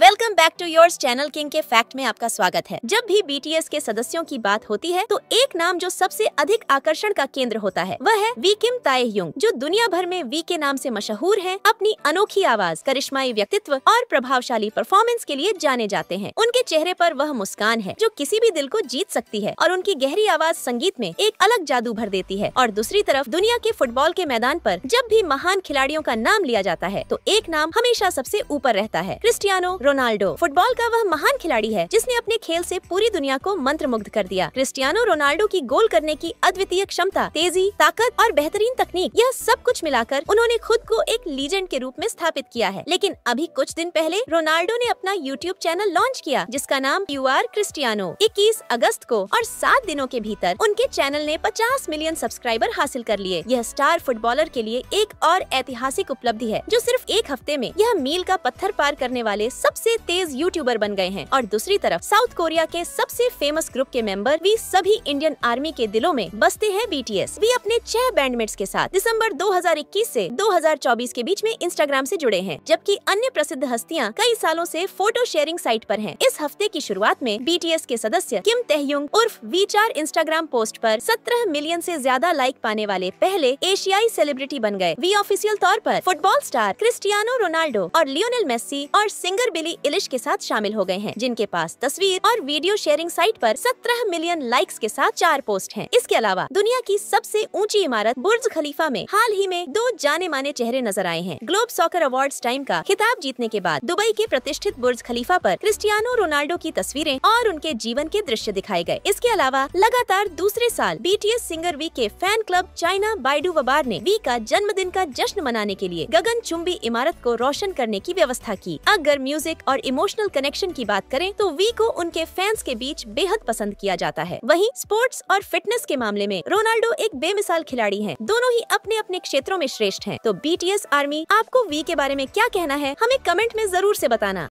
Welcome back to your channel king के fact में आपका स्वागत है जब भी बीटीएस के सदस्यों की बात होती है तो एक नाम जो सबसे अधिक आकर्षण का केंद्र होता है वह है वी किम ताए युंग जो दुनिया भर में वी के नाम से मशहूर हैं, अपनी अनोखी आवाज करिश्माई व्यक्तित्व और प्रभावशाली परफॉर्मेंस के लिए जाने जाते हैं उनके चेहरे आरोप वह मुस्कान है जो किसी भी दिल को जीत सकती है और उनकी गहरी आवाज संगीत में एक अलग जादू भर देती है और दूसरी तरफ दुनिया के फुटबॉल के मैदान आरोप जब भी महान खिलाड़ियों का नाम लिया जाता है तो एक नाम हमेशा सबसे ऊपर रहता है क्रिस्टियानो रोनाल्डो फुटबॉल का वह महान खिलाड़ी है जिसने अपने खेल से पूरी दुनिया को मंत्र मुग्ध कर दिया क्रिस्टियानो रोनाल्डो की गोल करने की अद्वितीय क्षमता तेजी ताकत और बेहतरीन तकनीक यह सब कुछ मिलाकर उन्होंने खुद को एक लीजेंड के रूप में स्थापित किया है लेकिन अभी कुछ दिन पहले रोनाल्डो ने अपना यूट्यूब चैनल लॉन्च किया जिसका नाम यू आर क्रिस्टियानो इक्कीस अगस्त को और सात दिनों के भीतर उनके चैनल ने पचास मिलियन सब्सक्राइबर हासिल कर लिए यह स्टार फुटबॉलर के लिए एक और ऐतिहासिक उपलब्धि है जो सिर्फ एक हफ्ते में यह मील का पत्थर पार करने वाले सब सबसे तेज यूट्यूबर बन गए हैं और दूसरी तरफ साउथ कोरिया के सबसे फेमस ग्रुप के मेंबर भी सभी इंडियन आर्मी के दिलों में बसते हैं बीटीएस भी अपने छह बैंडमेट्स के साथ दिसंबर 2021 से 2024 के बीच में इंस्टाग्राम से जुड़े हैं जबकि अन्य प्रसिद्ध हस्तियां कई सालों से फोटो शेयरिंग साइट पर हैं। इस हफ्ते की शुरुआत में बीटीएस के सदस्य किम तेहयुंग उर्फ वीचार इंस्टाग्राम पोस्ट पर 17 मिलियन से ज्यादा लाइक पाने वाले पहले एशियाई सेलिब्रिटी बन गए वी ऑफिसियल तौर पर फुटबॉल स्टार क्रिस्टियानो रोनाल्डो और लियोनल मेस्सी और सिंगर बिली इलिश के साथ शामिल हो गए हैं जिनके पास तस्वीर और वीडियो शेयरिंग साइट पर 17 मिलियन लाइक्स के साथ चार पोस्ट हैं। इसके अलावा दुनिया की सबसे ऊंची इमारत बुर्ज खलीफा में हाल ही में दो जाने माने चेहरे नजर आए हैं ग्लोब सॉकर अवार्ड टाइम का खिताब जीतने के बाद दुबई के प्रतिष्ठित बुर्ज खलीफा आरोप क्रिस्टियानो रोनाल्डो की तस्वीरें और उनके जीवन के दृश्य दिखाए गए इसके अलावा लगातार दूसरे साल बी सिंगर वी के fan club China Baidu V bar ने वी का जन्मदिन का जश्न मनाने के लिए गगन चुम्बी इमारत को रोशन करने की व्यवस्था की अगर म्यूजिक म्यूजिक और इमोशनल कनेक्शन की बात करें तो वी को उनके फैंस के बीच बेहद पसंद किया जाता है वही स्पोर्ट्स और फिटनेस के मामले में रोनाल्डो एक बेमिसाल खिलाड़ी है दोनों ही अपने अपने क्षेत्रों में श्रेष्ठ है तो बी आर्मी आपको वी के बारे में क्या कहना है हमें कमेंट में जरूर ऐसी बताना